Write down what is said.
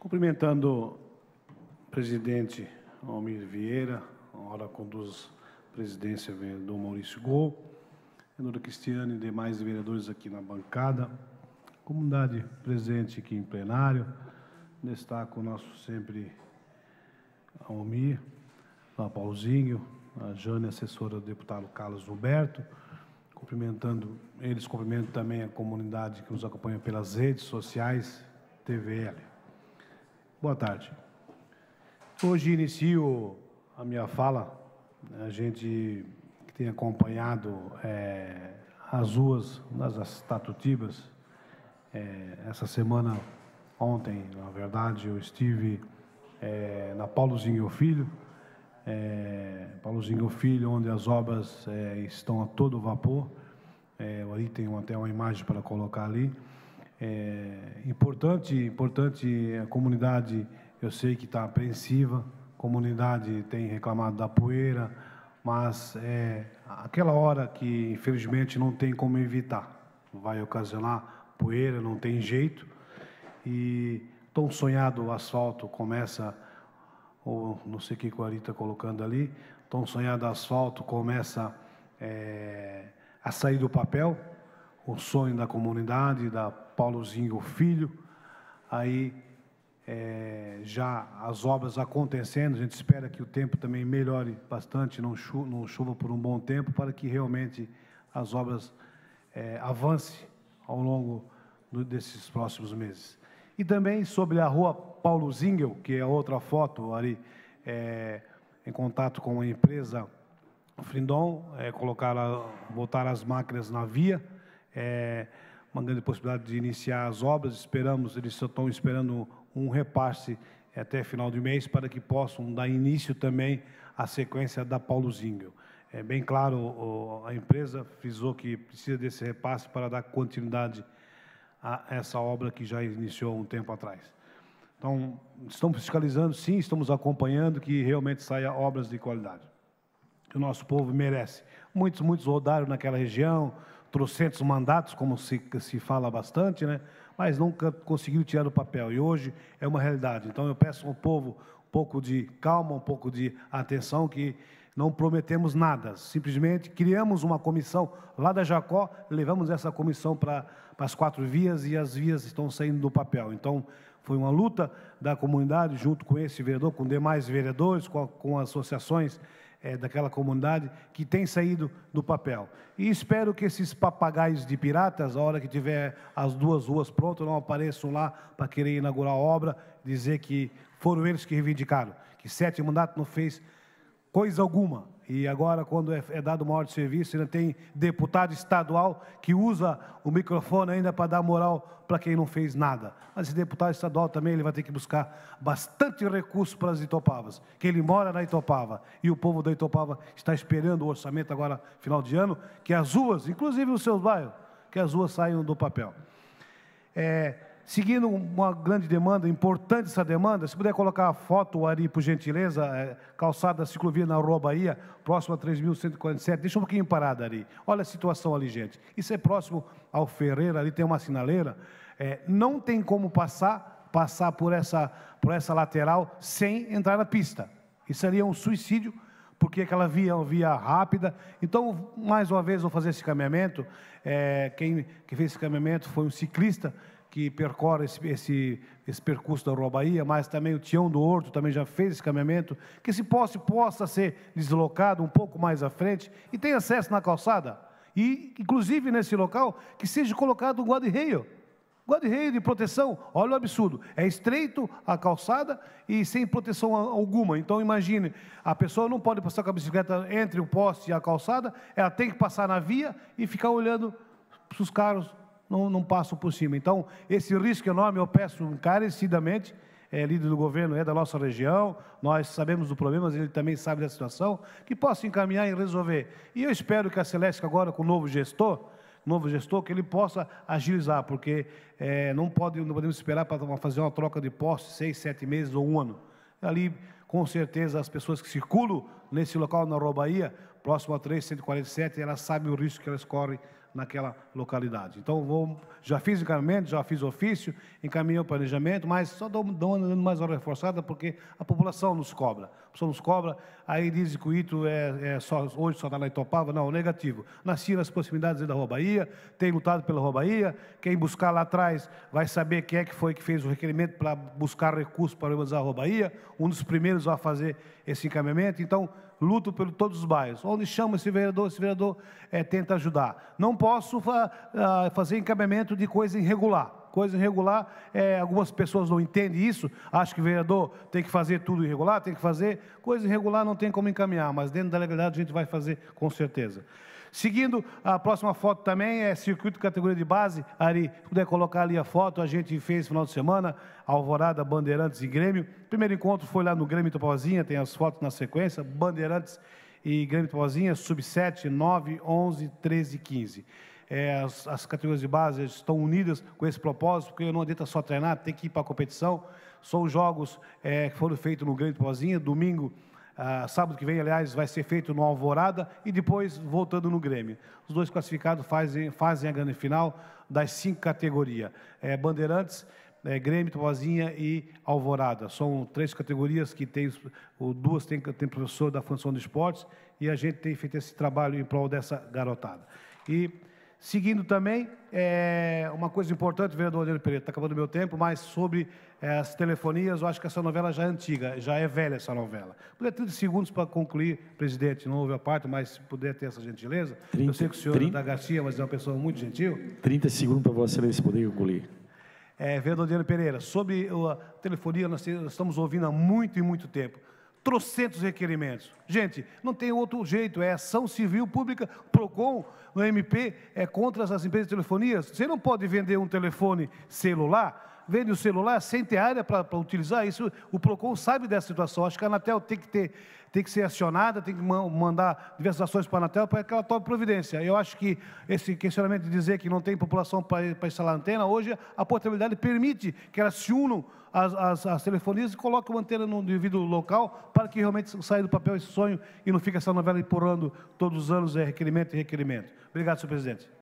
Cumprimentando o presidente Almir Vieira, ora conduz a presidência do Maurício Gol, vereadora Cristiane e demais vereadores aqui na bancada, comunidade presente aqui em plenário, destaco o nosso sempre Almir, a Paulzinho, a Jane, assessora do deputado Carlos Roberto. cumprimentando eles, cumprimento também a comunidade que nos acompanha pelas redes sociais TVL. Boa tarde. Hoje inicio a minha fala. A gente que tem acompanhado é, as ruas das Tatutibas, é, essa semana, ontem, na verdade, eu estive é, na Paulozinho Filho, é, Paulozinho Filho, onde as obras é, estão a todo vapor. É, ali tem até uma imagem para colocar ali. É importante, importante a comunidade, eu sei que está apreensiva, a comunidade tem reclamado da poeira, mas é aquela hora que, infelizmente, não tem como evitar. Vai ocasionar poeira, não tem jeito. E tão sonhado o asfalto começa, ou não sei o que o Arita está colocando ali, tão sonhado asfalto começa é, a sair do papel, o sonho da comunidade, da Paulozinho Filho. Aí é, já as obras acontecendo, a gente espera que o tempo também melhore bastante, não, chu não chova por um bom tempo, para que realmente as obras é, avancem ao longo do, desses próximos meses. E também sobre a rua Paulo Zingel, que é outra foto ali, é, em contato com a empresa Frindon, é, colocar, botar as máquinas na via, é, uma grande possibilidade de iniciar as obras. Esperamos, eles só estão esperando um repasse até final de mês para que possam dar início também à sequência da Paulo Zingel. É bem claro, o, a empresa frisou que precisa desse repasse para dar continuidade a essa obra que já iniciou um tempo atrás. Então, estamos fiscalizando, sim, estamos acompanhando que realmente saia obras de qualidade, que o nosso povo merece. Muitos, muitos rodaram naquela região, trocentos mandatos, como se, se fala bastante, né? mas nunca conseguiu tirar do papel. E hoje é uma realidade. Então eu peço ao povo um pouco de calma, um pouco de atenção, que não prometemos nada. Simplesmente criamos uma comissão lá da Jacó, levamos essa comissão para as quatro vias e as vias estão saindo do papel. Então foi uma luta da comunidade, junto com esse vereador, com demais vereadores, com, com associações é, daquela comunidade que tem saído do papel. E espero que esses papagaios de piratas, a hora que tiver as duas ruas prontas, não apareçam lá para querer inaugurar a obra, dizer que foram eles que reivindicaram, que Sétimo mandato não fez coisa alguma. E agora, quando é, é dado uma ordem de serviço, ainda tem deputado estadual que usa o microfone ainda para dar moral para quem não fez nada. Mas esse deputado estadual também ele vai ter que buscar bastante recurso para as Itopavas, que ele mora na Itopava. E o povo da Itopava está esperando o orçamento agora, final de ano, que as ruas, inclusive os seus bairros, que as ruas saiam do papel. É, Seguindo uma grande demanda, importante essa demanda, se puder colocar a foto ali, por gentileza, é, calçada ciclovia na Rua Bahia, próximo a 3.147, deixa um pouquinho parada ali. Olha a situação ali, gente. Isso é próximo ao Ferreira, ali tem uma sinaleira. É, não tem como passar, passar por essa, por essa lateral sem entrar na pista. Isso seria é um suicídio porque aquela via é via rápida. Então, mais uma vez, vou fazer esse caminhamento. É, quem, fez esse caminhamento foi um ciclista que percorre esse, esse, esse percurso da Rua Bahia, mas também o Tião do Horto também já fez esse caminhamento, que esse poste possa ser deslocado um pouco mais à frente e tenha acesso na calçada. E, inclusive, nesse local, que seja colocado um guarda-reio Guarda-reio de proteção, olha o absurdo, é estreito a calçada e sem proteção alguma. Então imagine, a pessoa não pode passar com a bicicleta entre o poste e a calçada, ela tem que passar na via e ficar olhando se os carros não, não passam por cima. Então, esse risco enorme eu peço encarecidamente é líder do governo, é da nossa região, nós sabemos do problema, mas ele também sabe da situação, que possa encaminhar e resolver. E eu espero que a Celeste, agora com o novo gestor, novo gestor, que ele possa agilizar, porque é, não, pode, não podemos esperar para fazer uma troca de posse seis, sete meses ou um ano. Ali, com certeza, as pessoas que circulam nesse local na Robaía próximo a 347, elas sabem o risco que elas correm naquela localidade. Então, vou, já fiz encaminhamento, já fiz ofício, encaminhei o planejamento, mas só dou, dou mais uma reforçada, porque a população nos cobra. A população nos cobra, aí dizem que o Ito é, é só, hoje só está na Itopava. Topava. Não, negativo. Nasci nas proximidades da Rua Bahia, tem lutado pela Rua Bahia, quem buscar lá atrás vai saber quem é que foi que fez o requerimento para buscar recursos para urbanizar a Rua Bahia, um dos primeiros a fazer esse encaminhamento. Então, luto por todos os bairros. Onde chama esse vereador, esse vereador é, tenta ajudar. Não posso fa ah, fazer encaminhamento de coisa irregular. Coisa irregular, é, algumas pessoas não entendem isso, acham que o vereador tem que fazer tudo irregular, tem que fazer. Coisa irregular não tem como encaminhar, mas dentro da legalidade a gente vai fazer com certeza. Seguindo, a próxima foto também é circuito categoria de base. Ari, se puder colocar ali a foto, a gente fez no final de semana, Alvorada, Bandeirantes e Grêmio. Primeiro encontro foi lá no Grêmio Topozinha, tem as fotos na sequência, Bandeirantes e Grêmio Topozinha, sub-7, 9, 11, 13 e 15. É, as, as, categorias de base estão unidas com esse propósito, porque não adianta só treinar, tem que ir para a competição. São jogos é, que foram feitos no Grêmio Topozinha, domingo ah, sábado que vem, aliás, vai ser feito no Alvorada e depois voltando no Grêmio. Os dois classificados fazem, fazem a grande final das cinco categorias. É, Bandeirantes, é, Grêmio, Tovazinha e Alvorada. São três categorias que tem, duas tem, tem professor da função de esportes e a gente tem feito esse trabalho em prol dessa garotada. E Seguindo também, é, uma coisa importante, vereador Adriano Pereira, está acabando o meu tempo, mas sobre é, as telefonias, eu acho que essa novela já é antiga, já é velha essa novela. Podia 30 segundos para concluir, presidente, não houve a parte, mas se puder ter essa gentileza. 30, eu sei que o senhor 30, é da Garcia, mas é uma pessoa muito gentil. 30 segundos para Vossa Excelência poder concluir. É, vereador Adriano Pereira, sobre a uh, telefonia, nós estamos ouvindo há muito e muito tempo trocentos requerimentos. Gente, não tem outro jeito, é ação civil pública, PROCON, no MP, é contra as empresas de telefonia. Você não pode vender um telefone celular vende o celular sem ter área para utilizar, isso o PROCON sabe dessa situação. Acho que a Anatel tem que, ter, tem que ser acionada, tem que mandar diversas ações para a Anatel para que ela tome providência. Eu acho que esse questionamento de dizer que não tem população para, para instalar antena, hoje a portabilidade permite que elas se unam às, às, às telefonias e coloquem uma antena no devido local para que realmente saia do papel esse sonho e não fique essa novela empurrando todos os anos é requerimento e requerimento. Obrigado, senhor presidente.